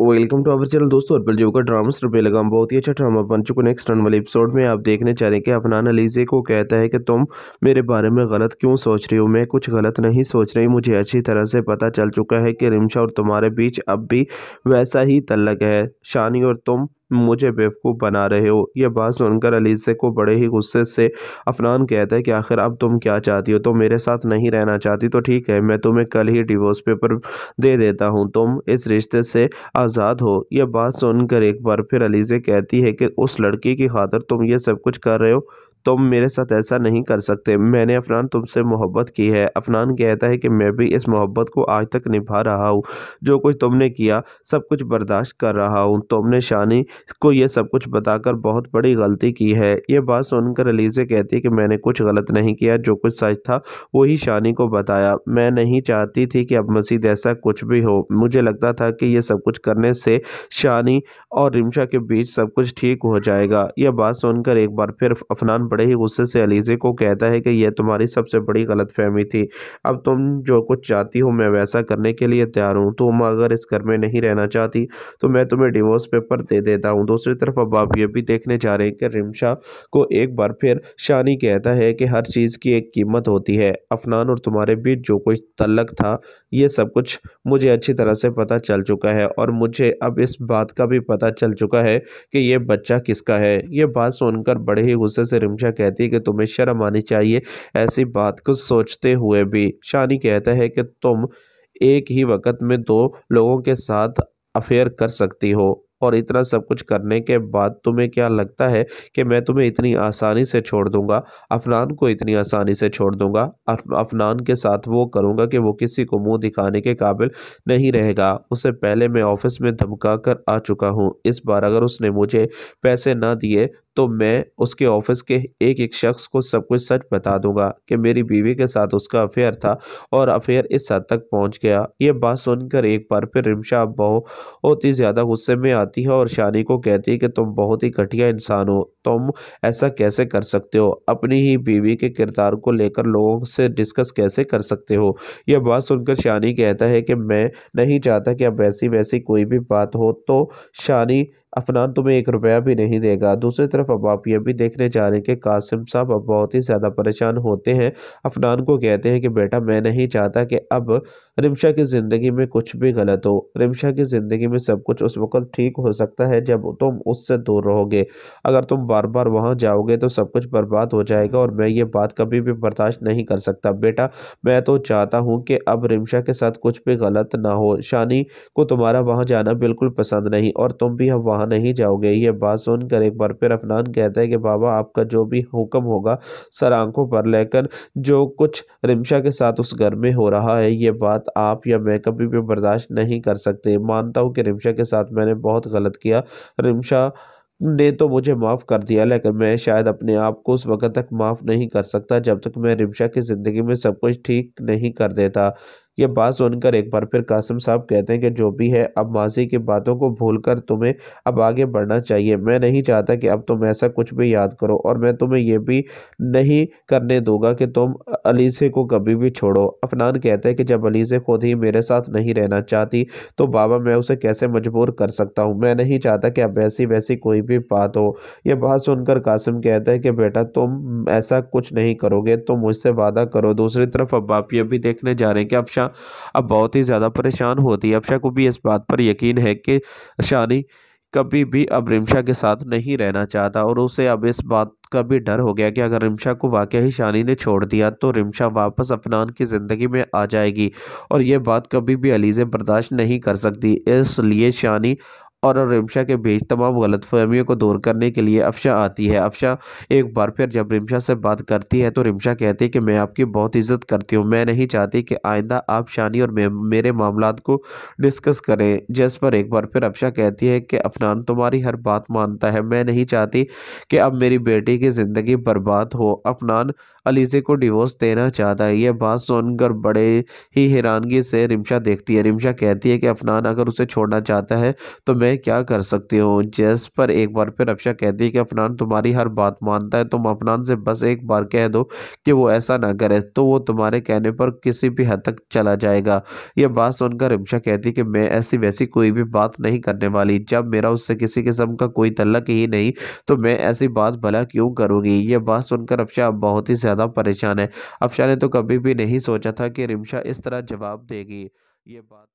welcome to our channel दोस्तों अर्पल जो का ड्रामा पे लगा बहुत ही अच्छा ड्रामा बन चुका नेक्स्ट रन वाले एपिसोड में आप देखने चाह रहे हैं कि अफनान अलीजे को कहता है कि तुम मेरे बारे में गलत क्यों सोच रही हो मैं कुछ गलत नहीं सोच रही मुझे अच्छी तरह से पता चल चुका है कि रिमशा और तुम्हारे बीच अब भी वैसा ही तलक है शानी और तुम मुझे बेवकूफ़ बना रहे हो यह बात सुनकर अलीसे को बड़े ही गुस्से से अफनान कहता है कि आखिर अब तुम क्या चाहती हो तो मेरे साथ नहीं रहना चाहती तो ठीक है मैं तुम्हें कल ही डिवोर्स पेपर दे देता हूँ तुम इस रिश्ते से आज़ाद हो यह बात सुनकर एक बार फिर अलीज़े कहती है कि उस लड़की की खातर तुम ये सब कुछ कर रहे हो तुम मेरे साथ ऐसा नहीं कर सकते मैंने अफनान तुमसे मोहब्बत की है अफनान कहता है कि मैं भी इस मोहब्बत को आज तक निभा रहा हूँ जो कुछ तुमने किया सब कुछ बर्दाश्त कर रहा हूँ तुमने शानी को यह सब कुछ बताकर बहुत बड़ी गलती की है ये बात सुनकर अलीज़े कहती है कि मैंने कुछ गलत नहीं किया जो कुछ सच था वही शानी को बताया मैं नहीं चाहती थी कि अब मजीद ऐसा कुछ भी हो मुझे लगता था कि यह सब कुछ करने से शानी और रिमशा के बीच सब कुछ ठीक हो जाएगा यह बात सुनकर एक बार फिर अफनान बड़े ही गुस्से से अलीज़े को कहता है कि यह तुम्हारी सबसे बड़ी गलतफहमी थी अब तुम जो कुछ चाहती हो मैं वैसा करने के लिए तैयार हूँ तुम अगर इस घर में नहीं रहना चाहती तो मैं तुम्हें डिवोर्स पेपर दे देता हूँ दूसरी तरफ अब आप ये भी देखने जा रहे हैं कि रिमशा को एक बार फिर शानी कहता है कि हर चीज़ की एक कीमत होती है अफनान और तुम्हारे बीच जो कुछ तलक था ये सब कुछ मुझे अच्छी तरह से पता चल चुका है और मुझे अब इस बात का भी पता चल चुका है कि यह बच्चा किसका है यह बात सुनकर बड़े ही गुस्से से रिमशा आयशा कहती है कि तुम्हें शर्म आनी चाहिए ऐसी बात को सोचते हुए भी शानी कहता है कि तुम एक ही वक्त में दो लोगों के साथ अफेयर कर सकती हो और इतना सब कुछ करने के बाद तुम्हें क्या लगता है कि मैं तुम्हें इतनी आसानी से छोड़ दूंगा अफनान को इतनी आसानी से छोड़ दूंगा अफ, अफनान के साथ वो करूंगा कि वो किसी को मुंह दिखाने के काबिल नहीं रहेगा उसे पहले मैं ऑफिस में धमका कर आ चुका हूं इस बार अगर उसने मुझे पैसे ना दिए तो मैं उसके ऑफिस के एक एक शख्स को सब कुछ सच बता दूंगा कि मेरी बीवी के साथ उसका अफेयर था और अफेयर इस हद तक पहुंच गया यह बात सुनकर एक बार फिर रिमशा बहुत ही ज़्यादा गुस्से में आती है और शानी को कहती है कि तुम बहुत ही घटिया इंसान हो तुम ऐसा कैसे कर सकते हो अपनी ही बीवी के किरदार को लेकर लोगों से डिस्कस कैसे कर सकते हो यह बात सुनकर शानी कहता है कि मैं नहीं चाहता कि अब वैसी वैसी कोई भी बात हो तो शानी अफनान तुम्हें एक रुपया भी नहीं देगा दूसरी तरफ अब आप ये भी देखने जा रहे हैं कि कासिम साहब अब बहुत ही ज़्यादा परेशान होते हैं अफनान को कहते हैं कि बेटा मैं नहीं चाहता कि अब रिमशा की ज़िंदगी में कुछ भी गलत हो रिमशा की ज़िंदगी में सब कुछ उस वक्त ठीक हो सकता है जब तुम उससे दूर रहोगे अगर तुम बार बार वहाँ जाओगे तो सब कुछ बर्बाद हो जाएगा और मैं ये बात कभी भी बर्दाश्त नहीं कर सकता बेटा मैं तो चाहता हूँ कि अब रिमशा के साथ कुछ भी गलत ना हो शानी को तुम्हारा वहाँ जाना बिल्कुल पसंद नहीं और तुम भी अब वहाँ वहाँ नहीं जाओगे ये बात सुनकर एक बार फिर अफनान कहता है कि बाबा आपका जो भी हुक्म होगा सर आंखों पर लेकर जो कुछ रिमशा के साथ उस घर में हो रहा है ये बात आप या मैं कभी भी बर्दाश्त नहीं कर सकते मानता हूँ कि रिमशा के साथ मैंने बहुत गलत किया रिमशा ने तो मुझे माफ़ कर दिया लेकिन मैं शायद अपने आप को उस वक़्त तक माफ़ नहीं कर सकता जब तक मैं रिमशा की ज़िंदगी में सब कुछ ठीक नहीं कर देता ये बात सुनकर एक बार फिर कासिम साहब कहते हैं कि जो भी है अब माजी की बातों को भूलकर तुम्हें अब आगे बढ़ना चाहिए मैं नहीं चाहता कि अब तुम ऐसा कुछ भी याद करो और मैं तुम्हें यह भी नहीं करने दूंगा कि तुम अलीसे को कभी भी छोड़ो अफनान कहते हैं कि जब अलीसे खुद ही मेरे साथ नहीं रहना चाहती तो बाबा मैं उसे कैसे मजबूर कर सकता हूँ मैं नहीं चाहता कि अब ऐसी वैसी कोई भी बात हो यह बात सुनकर कासिम कहते हैं कि बेटा तुम ऐसा कुछ नहीं करोगे तुम मुझसे वादा करो दूसरी तरफ अब बाप ये भी देखने जा रहे हैं कि अब शाम शानिया अब बहुत ही ज़्यादा परेशान होती है अफशा को भी इस बात पर यकीन है कि शानी कभी भी अब रिमशा के साथ नहीं रहना चाहता और उसे अब इस बात का भी डर हो गया कि अगर रिमशा को वाकई ही शानी ने छोड़ दिया तो रिमशा वापस अफनान की ज़िंदगी में आ जाएगी और ये बात कभी भी अलीज़े बर्दाश्त नहीं कर सकती इसलिए शानी और रिमशा के बीच तमाम गलत फहमियों को दूर करने के लिए अफशा आती है अफशा एक बार फिर जब रिमशा से बात करती है तो रिमशा कहती है कि मैं आपकी बहुत इज्जत करती हूँ मैं नहीं चाहती कि आइंदा आप शानी और मेरे मामला को डिस्कस करें जिस पर एक बार फिर अफशा कहती है कि अफनान तुम्हारी हर बात मानता है मैं नहीं चाहती कि अब मेरी बेटी की ज़िंदगी बर्बाद हो अफनान अलीज़े को डिवोर्स देना चाहता है यह बात सुनकर बड़े ही हैरानगी से रिमशा देखती है रिमशा कहती है कि अफनान अगर उसे छोड़ना चाहता है तो मैं है क्या कर सकती हो जैस पर एक बार फिर अफशा कहती है कि अफनान तुम्हारी हर बात मानता है तुम अफनान से बस एक बार कह दो कि वो ऐसा ना करे तो वो तुम्हारे कहने पर किसी भी हद तक चला जाएगा यह बात सुनकर अफशा कहती कि मैं ऐसी वैसी कोई भी बात नहीं करने वाली जब मेरा उससे किसी किस्म का कोई तलक ही नहीं तो मैं ऐसी बात भला क्यों करूँगी यह बात सुनकर अफशा बहुत ही ज़्यादा परेशान है अफशा ने तो कभी भी नहीं सोचा था कि रिमशा इस तरह जवाब देगी ये बात